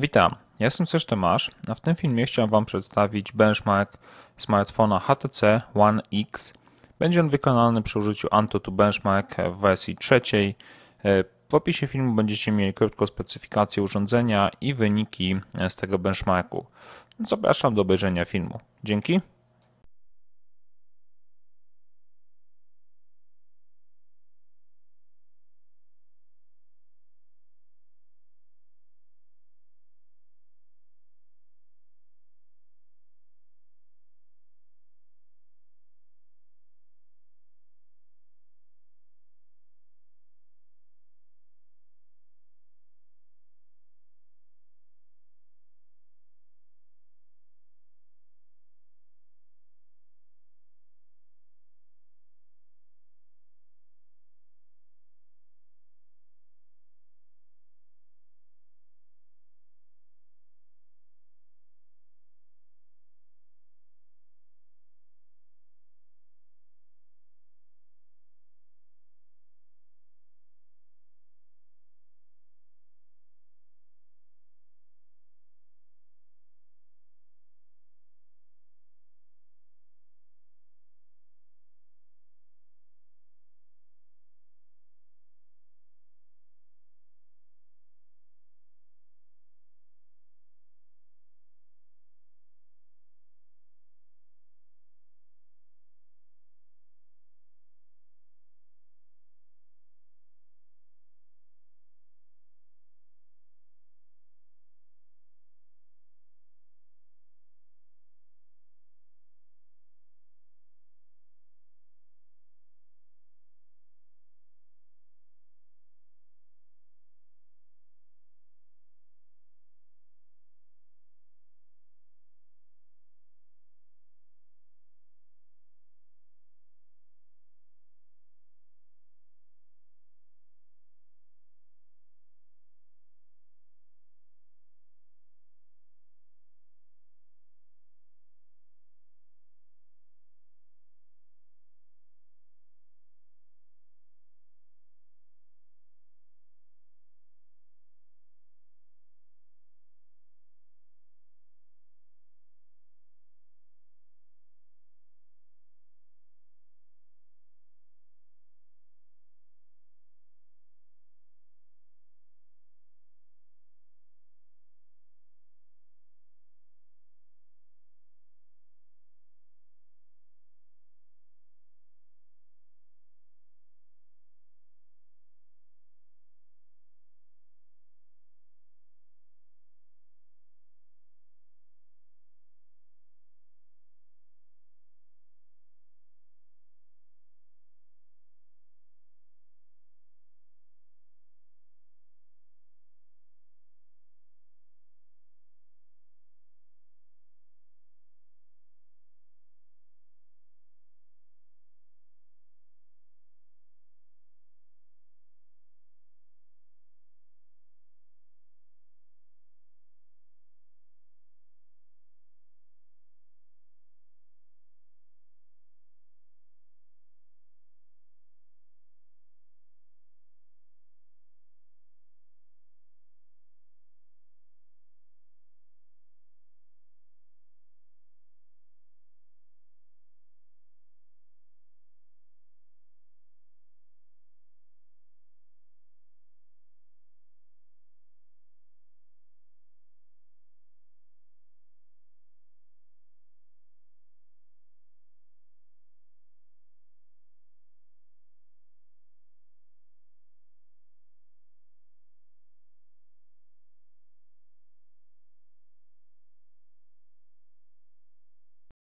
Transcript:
Witam, ja jestem Serge Tomasz, a w tym filmie chciałem Wam przedstawić benchmark smartfona HTC One X. Będzie on wykonany przy użyciu Antutu Benchmark w wersji trzeciej. W opisie filmu będziecie mieli krótką specyfikację urządzenia i wyniki z tego benchmarku. Zapraszam do obejrzenia filmu. Dzięki.